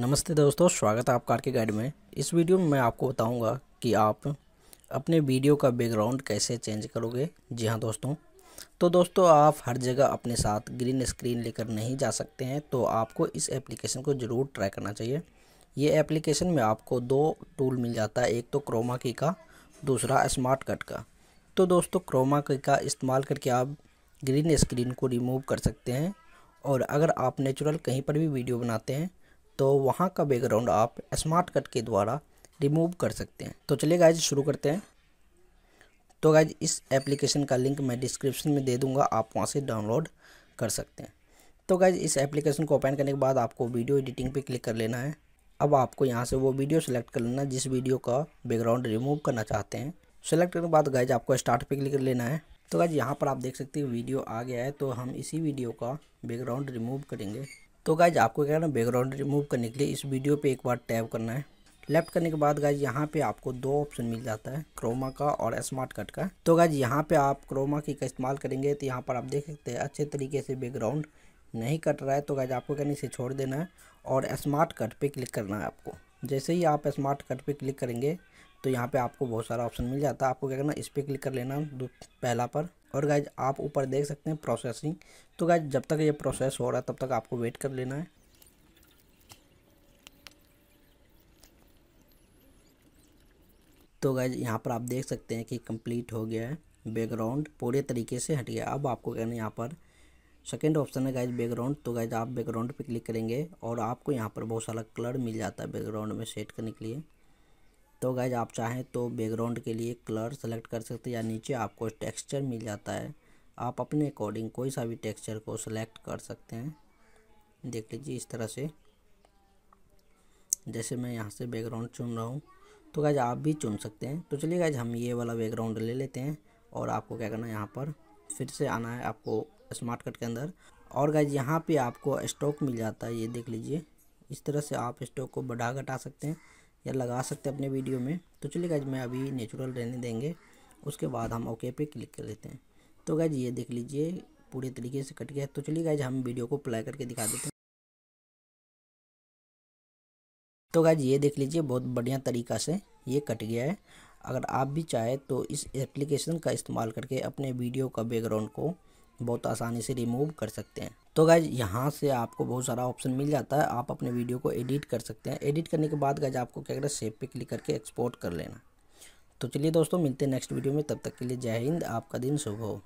नमस्ते दोस्तों स्वागत है आपका के गाइड में इस वीडियो में मैं आपको बताऊंगा कि आप अपने वीडियो का बैकग्राउंड कैसे चेंज करोगे जी हाँ दोस्तों तो दोस्तों आप हर जगह अपने साथ ग्रीन स्क्रीन लेकर नहीं जा सकते हैं तो आपको इस एप्लीकेशन को ज़रूर ट्राई करना चाहिए ये एप्लीकेशन में आपको दो टूल मिल जाता है एक तो क्रोमा की का दूसरा स्मार्ट कट का तो दोस्तों क्रोमा की का इस्तेमाल करके आप ग्रीन स्क्रीन को रिमूव कर सकते हैं और अगर आप नेचुरल कहीं पर भी वीडियो बनाते हैं तो वहाँ का बैकग्राउंड आप स्मार्ट कट के द्वारा रिमूव कर सकते हैं तो चलिए गाइज शुरू करते हैं तो गाइज इस एप्लीकेशन का लिंक मैं डिस्क्रिप्शन में दे दूंगा आप वहाँ से डाउनलोड कर सकते हैं तो गाइज इस एप्लीकेशन को ओपन करने के बाद आपको वीडियो एडिटिंग पे क्लिक कर लेना है अब आपको यहाँ से वो वीडियो सेलेक्ट कर लेना जिस वीडियो का बैकग्राउंड रिमूव करना चाहते हैं सेलेक्ट करने के बाद गाइज आपको स्टार्ट पे क्लिक कर लेना है तो गाइज यहाँ पर आप देख सकते हैं वीडियो आ गया है तो हम इसी वीडियो का बैकग्राउंड रिमूव करेंगे तो गाइज आपको क्या ना बैकग्राउंड रिमूव करने के लिए इस वीडियो पे एक बार टैप करना है लेफ्ट करने के बाद गाइज यहाँ पे आपको दो ऑप्शन मिल जाता है क्रोमा का और स्मार्ट कट का तो गाइज यहाँ पे आप क्रोमा की का इस्तेमाल करेंगे तो यहाँ पर आप देख सकते हैं अच्छे तरीके से बैकग्राउंड नहीं कट रहा है तो गाइज आपको क्या इसे छोड़ देना है और स्मार्ट कट पे क्लिक करना है आपको जैसे ही आप स्मार्ट कट पर क्लिक करेंगे तो यहाँ पर आपको बहुत सारा ऑप्शन मिल जाता है आपको क्या करना इस पर क्लिक कर लेना पहला पर और गाइज आप ऊपर देख सकते हैं प्रोसेसिंग तो गाइज जब तक ये प्रोसेस हो रहा है तब तक आपको वेट कर लेना है तो गाइज यहाँ पर आप देख सकते हैं कि कंप्लीट हो गया है बैकग्राउंड पूरे तरीके से हट गया अब आपको कहना यहाँ पर सेकेंड ऑप्शन है गाइज बैकग्राउंड तो गाइज आप बैकग्राउंड पे क्लिक करेंगे और आपको यहाँ पर बहुत सारा कलर मिल जाता है बैकग्राउंड में सेट करने के लिए तो गाइज आप चाहें तो बैकग्राउंड के लिए कलर सेलेक्ट कर सकते हैं या नीचे आपको टेक्सचर मिल जाता है आप अपने अकॉर्डिंग कोई सा भी टेक्सचर को सेलेक्ट कर सकते हैं देख लीजिए इस तरह से जैसे मैं यहाँ से बैकग्राउंड चुन रहा हूँ तो गाइज आप भी चुन सकते हैं तो चलिए गाइज हम ये वाला बैकग्राउंड ले लेते हैं और आपको क्या करना है यहाँ पर फिर से आना है आपको स्मार्ट कट के अंदर और गाइज यहाँ पर आपको स्टॉक मिल जाता है ये देख लीजिए इस तरह से आप स्टॉक को बढ़ा घटा सकते हैं या लगा सकते हैं अपने वीडियो में तो चलिए गाइज मैं अभी नेचुरल रहने देंगे उसके बाद हम ओके पे क्लिक कर लेते हैं तो गाइज ये देख लीजिए पूरे तरीके से कट गया तो चलिए गाइज हम वीडियो को प्लाई करके दिखा देते हैं तो गाइज ये देख लीजिए बहुत बढ़िया तरीका से ये कट गया है अगर आप भी चाहें तो इस एप्लीकेशन का इस्तेमाल करके अपने वीडियो का बैकग्राउंड को बहुत आसानी से रिमूव कर सकते हैं तो गाइज यहाँ से आपको बहुत सारा ऑप्शन मिल जाता है आप अपने वीडियो को एडिट कर सकते हैं एडिट करने के बाद गाइज आपको क्या करना सेव पे क्लिक करके एक्सपोर्ट कर लेना तो चलिए दोस्तों मिलते हैं नेक्स्ट वीडियो में तब तक के लिए जय हिंद आपका दिन शुभ हो